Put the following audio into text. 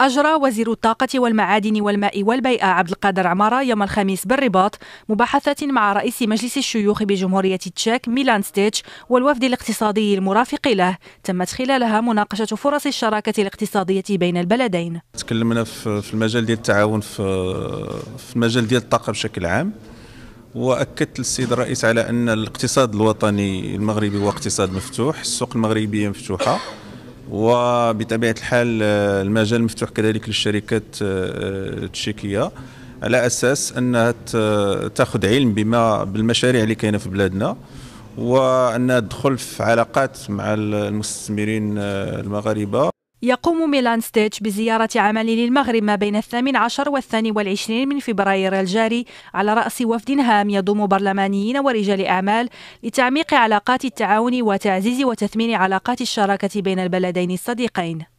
أجرى وزير الطاقة والمعادن والماء والبيئة عبد القادر عمارة يوم الخميس بالرباط مباحثات مع رئيس مجلس الشيوخ بجمهورية تشيك ميلان ستيتش والوفد الاقتصادي المرافق له تمت خلالها مناقشة فرص الشراكة الاقتصادية بين البلدين تكلمنا في المجال ديال التعاون في المجال ديال الطاقة بشكل عام واكدت للسيد الرئيس على ان الاقتصاد الوطني المغربي هو اقتصاد مفتوح السوق المغربيه مفتوحه وبطبيعه الحال آه، المجال مفتوح كذلك للشركات آه، آه، التشيكيه على اساس انها تاخذ علم بما بالمشاريع اللي كاينه في بلادنا وانها تدخل في علاقات مع المستثمرين المغاربه يقوم ميلان ستيتش بزيارة عمل للمغرب ما بين الثامن عشر والثاني والعشرين من فبراير الجاري على رأس وفد هام يضم برلمانيين ورجال أعمال لتعميق علاقات التعاون وتعزيز وتثمين علاقات الشراكة بين البلدين الصديقين